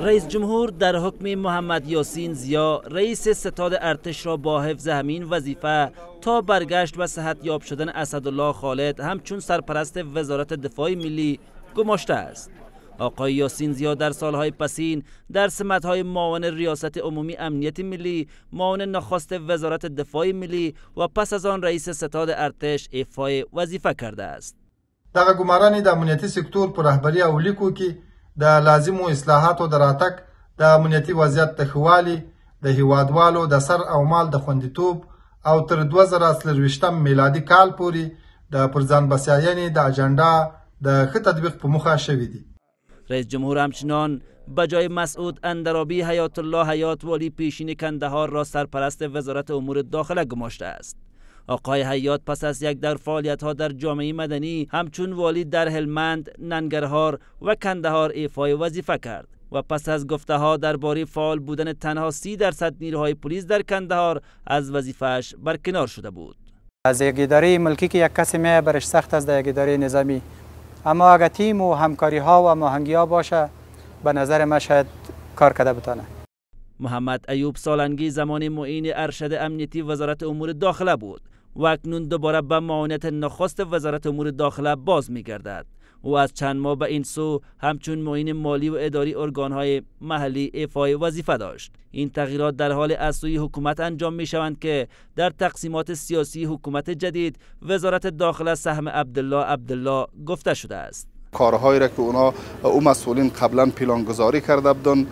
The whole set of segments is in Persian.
رئیس جمهور در حکم محمد یاسین زیا رئیس ستاد ارتش را با حفظ همین وظیفه تا برگشت و صحت یاب شدن اسدالله خالد همچون سرپرست وزارت دفاع ملی گماشته است آقای یاسین زیا در سالهای پسین در سمتهای معاون ریاست عمومی امنیت ملی معاون نخست وزارت دفاع ملی و پس از آن رئیس ستاد ارتش ایفای وظیفه کرده است دغه ګمارانې د امنیتي سکتور په رهبری او د لازمو اصلاحاتو د راتګ د امنیتي وضعیت د ښه والي د هیوادوالو د سر او مال د خوندیتوب او تر 2023 میلادي کال پورې د پرځان بسیاینې د اجنډا د ښه تطبیق په مخه شوې دي رئیس جمهور همچنان به جای مسعود اندرابی حیات الله حیات والی پیشین کندهار را سرپرست وزارت امور داخله گماشته است آقای حیات پس از یک در فعالیت ها در جامعه مدنی همچون والی در هلمند، ننگرهار و کندهار ایفای وظیفه کرد. و پس از گفته ها درباره فعال بودن تنها سی درصد نیروهای پلیس در کندهار از وظیفهش برکنار شده بود از یک ملکی که یک کسی میه برش سخت است در یک اداره نظامی اما اگر تیم و همکاری ها و ماهنگی ها باشه به نظر ما شاید کار کرده بتانه محمد ایوب سالنگی زمان معین ارشد امنیتی وزارت امور داخله بود و اکنون دوباره به معاونت نخست وزارت امور داخله باز می گردد. او از چند ماه به این سو همچون معین مالی و اداری ارگانهای محلی افای وظیفه داشت این تغییرات در حال از سوی حکومت انجام می شوند که در تقسیمات سیاسی حکومت جدید وزارت داخله سهم عبدالله عبدالله گفته شده است کارهایی را که اونا او مسئولین قبلا پیلان گذاری کرده بودن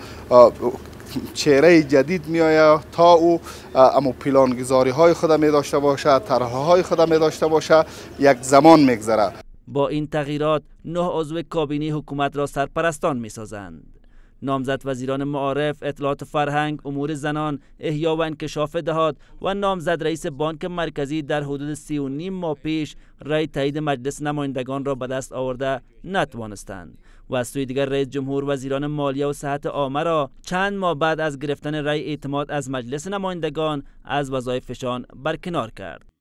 چهره جدید می آید تا او امو گذاری های خود می داشته باشد طرح های خود می داشته باشد یک زمان می میگذره با این تغییرات نه عضو کابینی حکومت را سرپرستان می سازند نامزد وزیران معارف، اطلاعات فرهنگ، امور زنان، احیا و انکشاف دهات و نامزد رئیس بانک مرکزی در حدود سی و نیم ماه پیش رأی تایید مجلس نمایندگان را به دست آورده نتوانستند و از سوی دیگر رئیس جمهور وزیران مالیه و صحت عامه را چند ماه بعد از گرفتن رأی اعتماد از مجلس نمایندگان از وظایفشان برکنار کرد